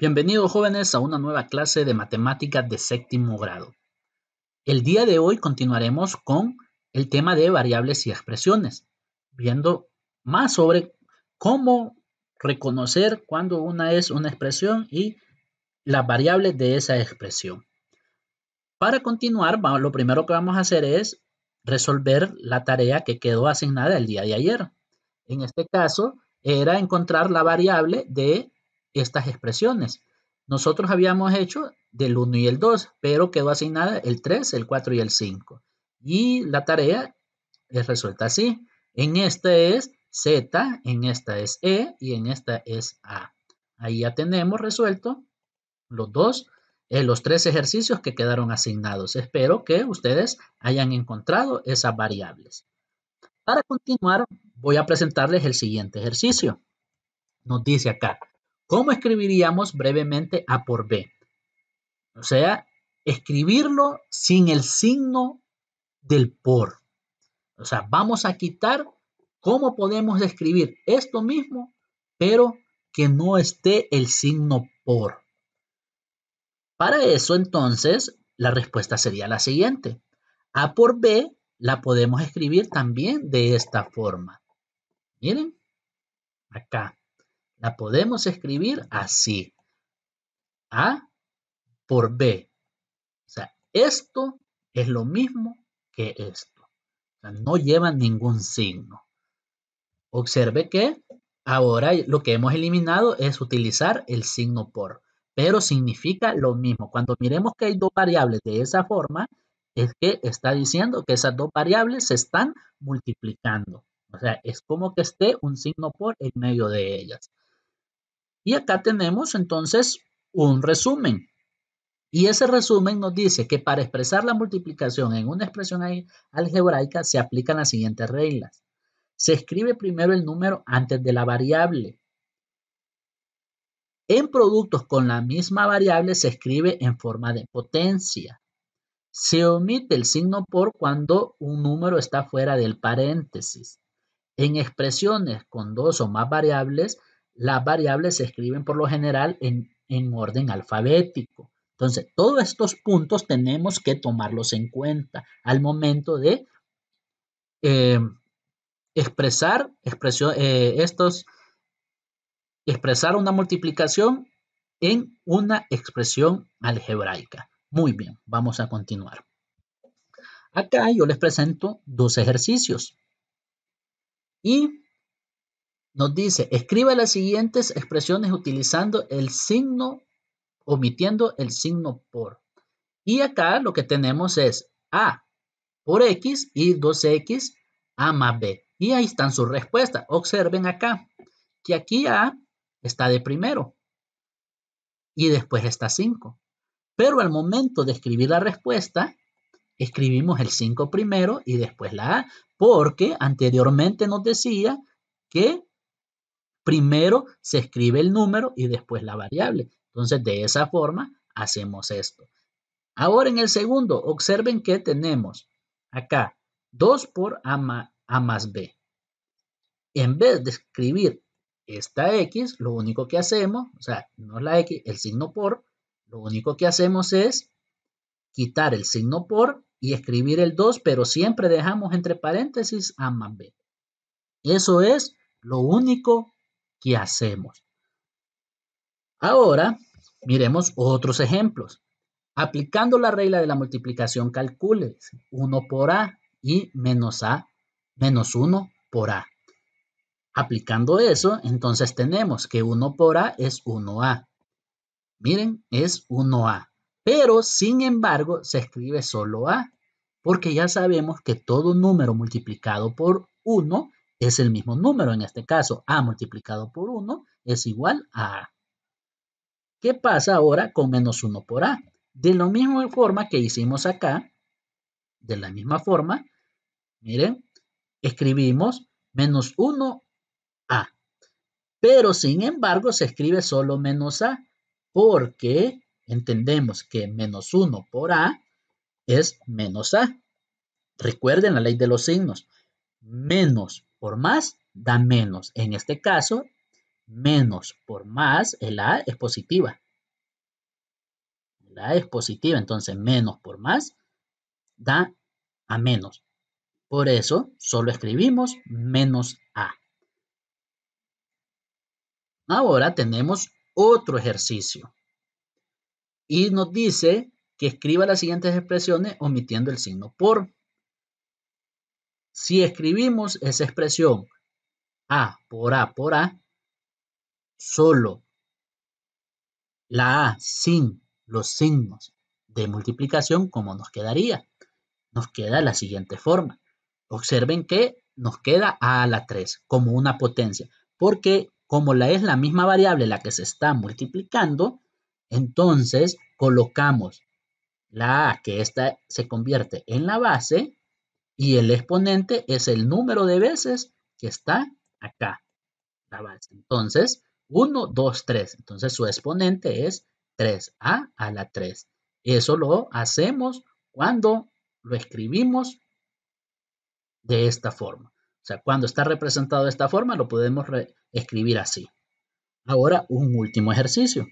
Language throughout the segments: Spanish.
Bienvenidos jóvenes a una nueva clase de matemáticas de séptimo grado. El día de hoy continuaremos con el tema de variables y expresiones, viendo más sobre cómo reconocer cuando una es una expresión y la variable de esa expresión. Para continuar, lo primero que vamos a hacer es resolver la tarea que quedó asignada el día de ayer. En este caso, era encontrar la variable de estas expresiones. Nosotros habíamos hecho del 1 y el 2, pero quedó asignada el 3, el 4 y el 5. Y la tarea es resuelta así. En esta es Z, en esta es E y en esta es A. Ahí ya tenemos resuelto los dos, eh, los tres ejercicios que quedaron asignados. Espero que ustedes hayan encontrado esas variables. Para continuar, voy a presentarles el siguiente ejercicio. Nos dice acá, ¿Cómo escribiríamos brevemente A por B? O sea, escribirlo sin el signo del por. O sea, vamos a quitar cómo podemos escribir esto mismo, pero que no esté el signo por. Para eso, entonces, la respuesta sería la siguiente. A por B la podemos escribir también de esta forma. Miren, acá. La podemos escribir así. A por B. O sea, esto es lo mismo que esto. O sea, no lleva ningún signo. Observe que ahora lo que hemos eliminado es utilizar el signo por, pero significa lo mismo. Cuando miremos que hay dos variables de esa forma, es que está diciendo que esas dos variables se están multiplicando. O sea, es como que esté un signo por en medio de ellas. Y acá tenemos entonces un resumen. Y ese resumen nos dice que para expresar la multiplicación en una expresión algebraica se aplican las siguientes reglas. Se escribe primero el número antes de la variable. En productos con la misma variable se escribe en forma de potencia. Se omite el signo por cuando un número está fuera del paréntesis. En expresiones con dos o más variables las variables se escriben por lo general en, orden alfabético. Entonces, todos estos puntos tenemos que tomarlos en cuenta al momento de eh, expresar, eh, estos, expresar una multiplicación en una expresión algebraica. Muy bien, vamos a continuar. Acá yo les presento dos ejercicios. Y nos dice, escriba las siguientes expresiones utilizando el signo, omitiendo el signo por. Y acá lo que tenemos es A por X y 2X A más B. Y ahí están sus respuestas. Observen acá que aquí A está de primero y después está 5. Pero al momento de escribir la respuesta, escribimos el 5 primero y después la A, porque anteriormente nos decía que Primero se escribe el número y después la variable. Entonces, de esa forma hacemos esto. Ahora en el segundo, observen que tenemos acá 2 por a, más b. En vez de escribir esta x, lo único que hacemos, o sea, no la x, el signo por, lo único que hacemos es quitar el signo por y escribir el 2, pero siempre dejamos entre paréntesis a más b. Eso es lo único qué hacemos. Ahora, miremos otros ejemplos. Aplicando la regla de la multiplicación, calcule 1 por A y menos A menos 1 por A. Aplicando eso, entonces tenemos que 1 por A es 1A. Miren, es 1A. Pero, sin embargo, se escribe solo A, porque ya sabemos que todo número multiplicado por 1 es el mismo número. En este caso, A multiplicado por 1 es igual a A. ¿Qué pasa ahora con menos 1 por A? De la misma forma que hicimos acá, de la misma forma, miren, escribimos menos 1 A. Pero sin embargo se escribe solo menos A porque entendemos que menos 1 por A es menos A. Recuerden la ley de los signos. Menos por más da menos. En este caso, menos por más, el A es positiva. La A es positiva, entonces menos por más da a menos. Por eso solo escribimos menos A. Ahora tenemos otro ejercicio. Y nos dice que escriba las siguientes expresiones omitiendo el signo por. Si escribimos esa expresión A por A por A, solo la A sin los signos de multiplicación, ¿cómo nos quedaría? Nos queda la siguiente forma. Observen que nos queda A a la 3 como una potencia, porque como la es la misma variable la que se está multiplicando, entonces colocamos la A que esta se convierte en la base y el exponente es el número de veces que está acá, Entonces, 1, 2, 3. Entonces, su exponente es 3a a la 3. Eso lo hacemos cuando lo escribimos de esta forma. O sea, cuando está representado de esta forma, lo podemos escribir así. Ahora, un último ejercicio.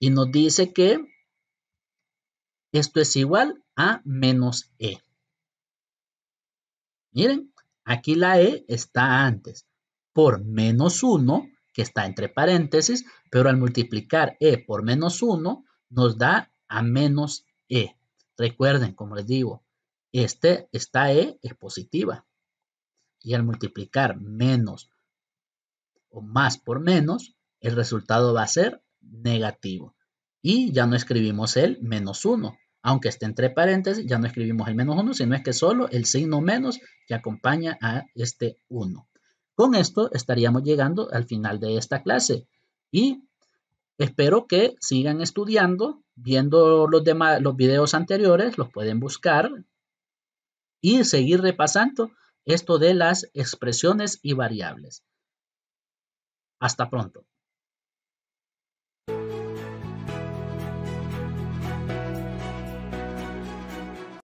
Y nos dice que esto es igual a menos e. Miren, aquí la E está antes por menos 1, que está entre paréntesis, pero al multiplicar E por menos 1 nos da a menos E. Recuerden, como les digo, este, esta E es positiva. Y al multiplicar menos o más por menos, el resultado va a ser negativo. Y ya no escribimos el menos 1, aunque esté entre paréntesis, ya no escribimos el menos 1, sino es que solo el signo menos que acompaña a este 1. Con esto estaríamos llegando al final de esta clase y espero que sigan estudiando, viendo los, los videos anteriores, los pueden buscar y seguir repasando esto de las expresiones y variables. Hasta pronto.